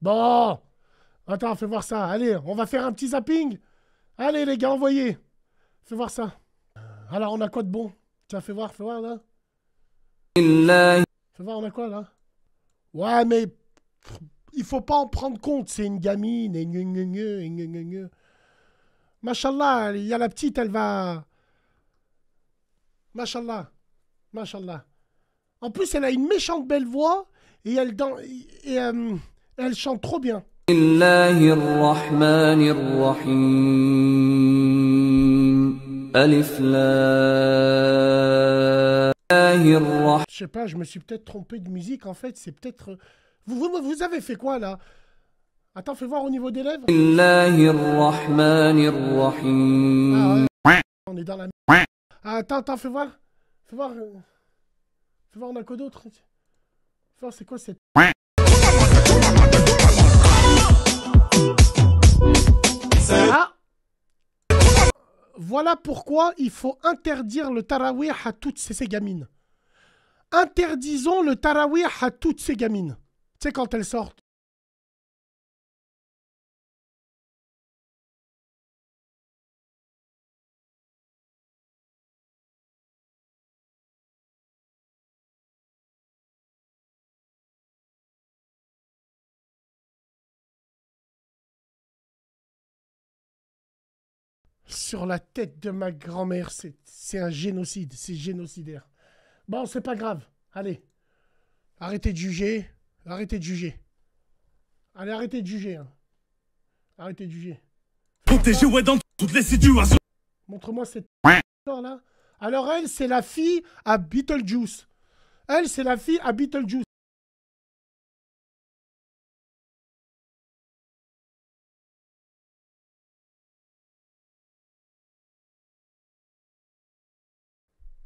Bon. Attends, fais voir ça. Allez, on va faire un petit zapping. Allez, les gars, envoyez. Fais voir ça. Alors, on a quoi de bon Tiens, fais voir, fais voir, là. Fais voir, on a quoi, là Ouais, mais... Il faut pas en prendre compte, c'est une gamine, Machallah, il y a la petite, elle va... Machallah, machallah. En plus, elle a une méchante belle voix, et elle... Dans... Euh, elle chante trop bien. Je ne sais pas, je me suis peut-être trompé de musique en fait, c'est peut-être. Euh, vous, vous, avez fait quoi là Attends, fais voir au niveau des lèvres. Ah, ouais. On est dans la. Ah, attends, attends, fais voir. Fais voir. Euh, fais voir, on a quoi d'autre Fais voir, c'est quoi cette. Voilà pourquoi il faut interdire le tarawih à toutes ces, gamines. Interdisons le tarawih à toutes ces gamines. Tu sais, quand elles sortent la tête de ma grand-mère. C'est un génocide, c'est génocidaire. Bon, c'est pas grave. Allez, arrêtez de juger, arrêtez de juger. Allez, arrêtez de juger. Hein. Arrêtez de juger. toutes les Montre-moi cette là. Alors elle, c'est la fille à Beetlejuice. Elle, c'est la fille à Beetlejuice.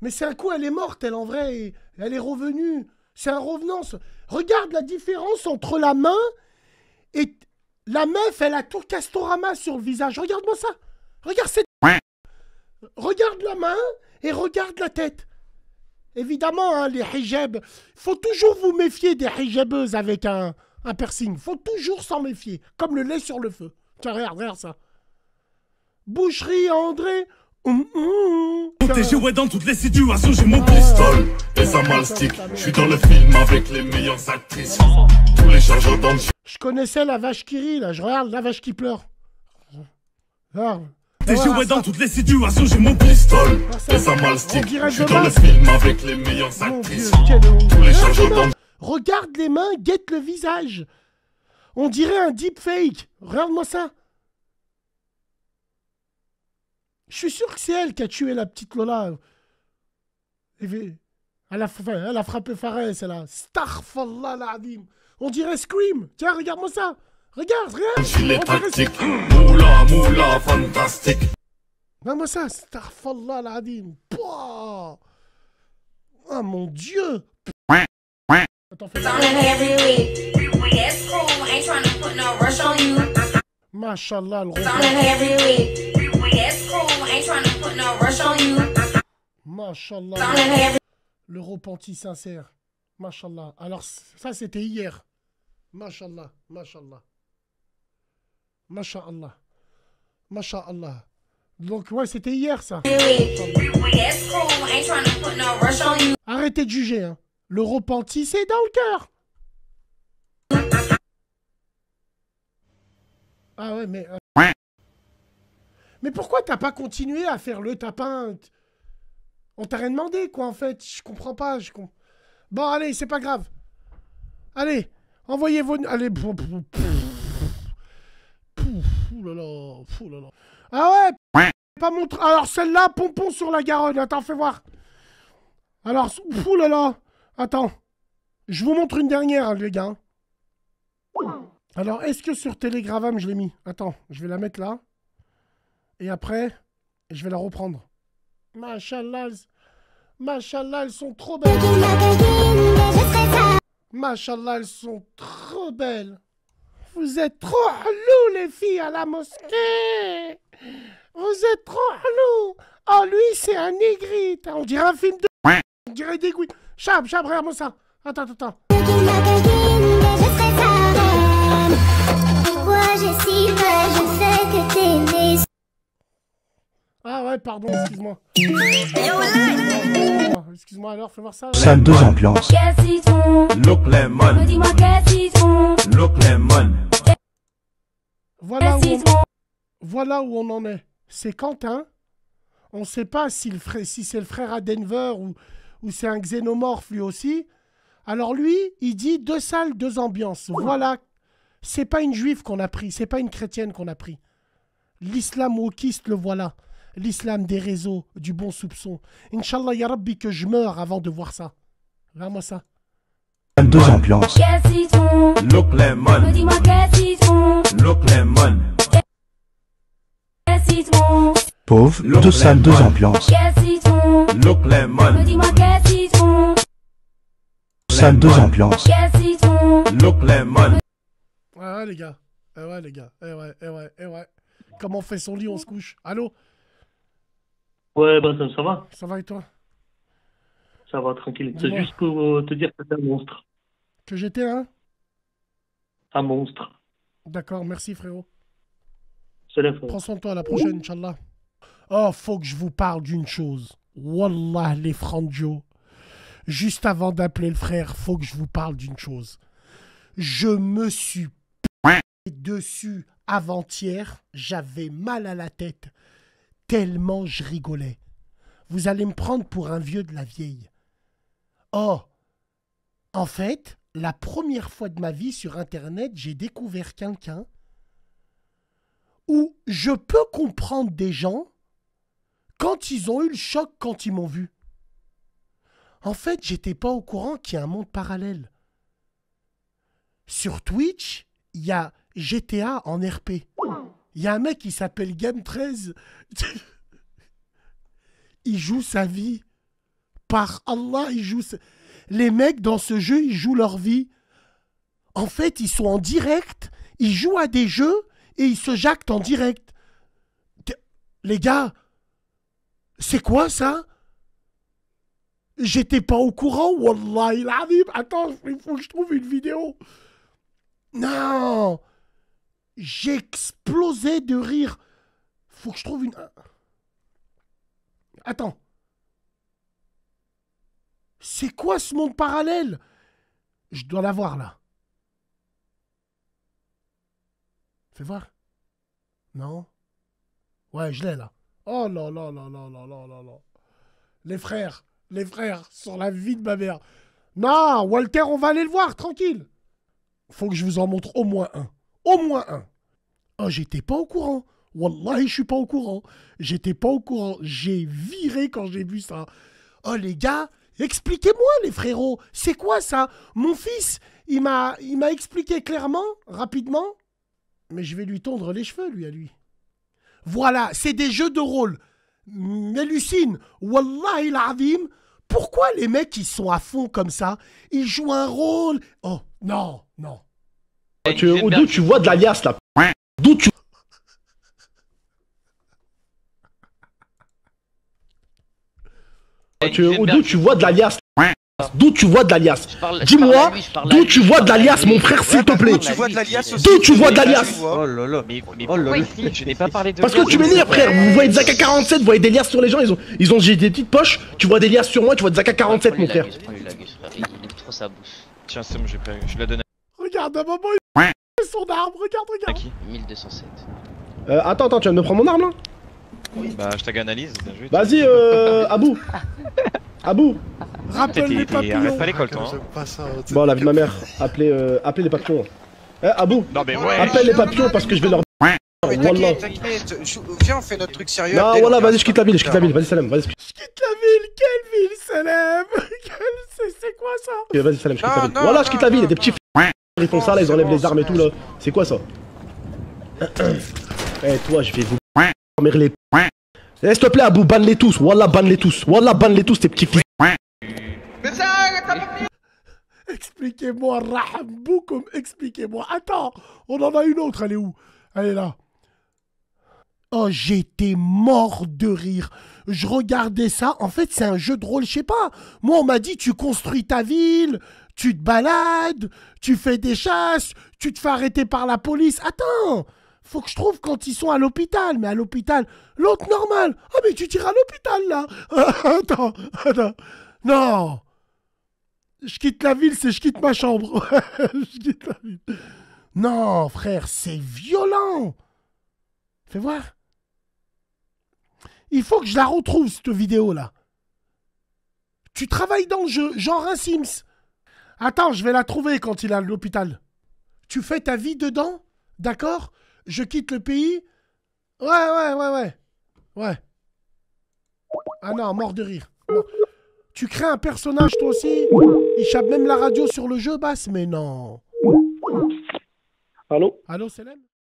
Mais c'est un coup, elle est morte, elle en vrai. elle est revenue. C'est un revenance. Regarde la différence entre la main et la meuf, elle a tout Castorama sur le visage. Regarde-moi ça. Regarde cette. Regarde la main et regarde la tête. Évidemment, hein, les hijabs. Faut toujours vous méfier des hijabeuses avec un, un piercing. Faut toujours s'en méfier. Comme le lait sur le feu. Tiens, regarde, regarde ça. Boucherie André, Protéger ouais dans toutes les situations j'ai mon pistol Et ça malstique Je suis dans le film avec les meilleures actrices Tous les chargeurs dans Je connaissais la vache qui rit là, je regarde la vache qui pleure. Là. Ah. Ah. Protéger ouais dans toutes les situations j'ai mon pistol Et ah, ça malstique Je suis dans le film avec les meilleures actrices Tous les chargeurs dans Regarde les mains, guette le visage On dirait un deepfake Regarde-moi ça je suis sûr que c'est elle qui a tué la petite Lola. Elle a, frappé Fares, elle a. Starfallah l'adim. On dirait Scream. Tiens, regarde-moi ça. Regarde, regarde. Gilet tactique. Moula, moula, fantastique. Regarde-moi ça. Starfallah l'adim. Oh ah, mon dieu. Machallah, le roi. Mashallah. Le repenti sincère. Mashallah. Alors, ça, c'était hier. Mashallah. Mashallah. Mashallah. Mashallah. Donc, ouais, c'était hier, ça. Arrêtez de juger, hein. Le repenti, c'est dans le cœur. Ah ouais, mais... Euh, mais pourquoi t'as pas continué à faire le tapin On t'a rien demandé, quoi, en fait. Je comprends pas. Je Bon, allez, c'est pas grave. Allez, envoyez vos... Allez... Pouf, Ah ouais pas mon Alors, celle-là, pompon sur la Garonne. Attends, fais voir. Alors, fou là là. Attends. Je vous montre une dernière, les gars. Alors, est-ce que sur Telegram, je l'ai mis Attends, je vais la mettre là. Et après, je vais la reprendre. Machallah, Mashallah, elles sont trop belles. Machallah, elles sont trop belles. Vous êtes trop halou, les filles, à la mosquée. Vous êtes trop halou. Oh, lui, c'est un nigrit. On dirait un film de. On dirait des gouilles. Chab, chab, regarde ça. Attends, attends, attends. pardon, excuse-moi. Ah, excuse-moi, deux ambiances. Voilà où, on... en est. C'est Quentin. On ne sait pas si, si c'est le frère à Denver ou, ou c'est un xénomorphe lui aussi. Alors lui, il dit deux salles, deux ambiances. Voilà. C'est pas une juive qu'on a pris, c'est pas une chrétienne qu'on a pris. L'islam wokiste le voilà l'islam des réseaux, du bon soupçon. Inch'Allah, ya Rabbi, que je meurs avant de voir ça. Regarde-moi ça. Deux ambiances. Look Pauvre, deux salles, deux ambiances. Look deux ambiances. ouais, les gars. Eh ouais, les gars. Eh ouais, eh ouais, eh ouais. Comment on fait son lit, on se couche. Allô Ouais, ben ça va Ça va et toi Ça va, tranquille. C'est juste pour euh, te dire que t'es un monstre. Que j'étais un Un monstre. D'accord, merci frérot. C'est Prends soin de toi, à la prochaine, Inch'Allah. Oh, faut que je vous parle d'une chose. Wallah, les Franjo. Juste avant d'appeler le frère, faut que je vous parle d'une chose. Je me suis dessus avant-hier. J'avais mal à la tête tellement je rigolais. Vous allez me prendre pour un vieux de la vieille. oh, en fait, la première fois de ma vie sur Internet, j'ai découvert quelqu'un où je peux comprendre des gens quand ils ont eu le choc, quand ils m'ont vu. En fait, j'étais pas au courant qu'il y a un monde parallèle. Sur Twitch, il y a GTA en RP. Il y a un mec qui s'appelle Game 13. il joue sa vie. Par Allah, il joue. Sa... Les mecs dans ce jeu, ils jouent leur vie. En fait, ils sont en direct. Ils jouent à des jeux et ils se jactent en direct. Les gars, c'est quoi ça J'étais pas au courant, Wallah, il arrive. Attends, il faut que je trouve une vidéo. Non j'ai explosé de rire. Faut que je trouve une. Attends. C'est quoi ce monde parallèle Je dois l'avoir là. Fais voir. Non Ouais, je l'ai là. Oh là là là là là là là là. Les frères, les frères, sur la vie de ma mère. Non, Walter, on va aller le voir, tranquille. Faut que je vous en montre au moins un. Au moins un. Oh, j'étais pas au courant. Wallah, je suis pas au courant. J'étais pas au courant. J'ai viré quand j'ai vu ça. Oh, les gars, expliquez-moi, les frérots. C'est quoi ça Mon fils, il m'a, expliqué clairement, rapidement. Mais je vais lui tondre les cheveux, lui, à lui. Voilà, c'est des jeux de rôle. il Wallahi, l'avim. Pourquoi les mecs, ils sont à fond comme ça Ils jouent un rôle. Oh, non, non. Où tu... vois de l'alias là D'où tu. tu... tu vois de l'alias D'où tu vois de l'alias Dis-moi, d'où tu vois de l'alias, mon frère, s'il te plaît D'où tu vois de l'alias Oh là là, oh je n'ai pas parlé de Parce que tu m'énerves, frère, vous voyez des 47 vous voyez des liasses sur les gens, ils ont, ils ont des petites poches, tu vois des liasses sur moi, tu vois des 47 mon frère. Tiens, c'est je la donne regarde, à un moment il son arme, regarde, regarde. 1207. Euh, attends, attends, tu vas me prendre mon arme là Oui. Bah, je t'aganalyse, bien Vas-y, euh. Abou Abou Rappelle les papillons Arrête pas l'école, toi. Hein. Bon, la vie de ma mère, appelez, euh, appelez les papillons. Eh, Abou Non, mais ouais Appelle les papillons parce que je vais leur. viens on fait notre truc sérieux. Non, voilà, vas-y, je quitte la ville, je quitte la ville, vas-y, Salem, vas-y. Je quitte la ville, quelle ville, Salem C'est quoi ça Vas-y, Salem, je quitte la ville. Voilà, je quitte la ville, des petits ils font ça là, ils enlèvent les armes et tout là. C'est quoi ça Eh toi, je vais vous les. Eh, s'il te plaît, Abou, banne-les tous. Wallah, banne-les tous. Wallah, banne-les tous, tes petits fils. Expliquez-moi, Raham expliquez-moi. Attends, on en a une autre, elle est où Elle est là. Oh, j'étais mort de rire. Je regardais ça. En fait, c'est un jeu de rôle, je sais pas. Moi, on m'a dit, tu construis ta ville, tu te balades, tu fais des chasses, tu te fais arrêter par la police. Attends, faut que je trouve quand ils sont à l'hôpital. Mais à l'hôpital, l'autre normal. Ah, mais tu tires à l'hôpital, là. attends, attends. Non. Je quitte la ville, c'est je quitte ma chambre. je quitte la ville. Non, frère, c'est violent. Fais voir. Il faut que je la retrouve, cette vidéo-là. Tu travailles dans le jeu, genre un Sims. Attends, je vais la trouver quand il est à l'hôpital. Tu fais ta vie dedans, d'accord Je quitte le pays. Ouais, ouais, ouais, ouais. Ouais. Ah non, mort de rire. Tu crées un personnage toi aussi Il chape même la radio sur le jeu, basse, mais non. Allô Allô, célèbre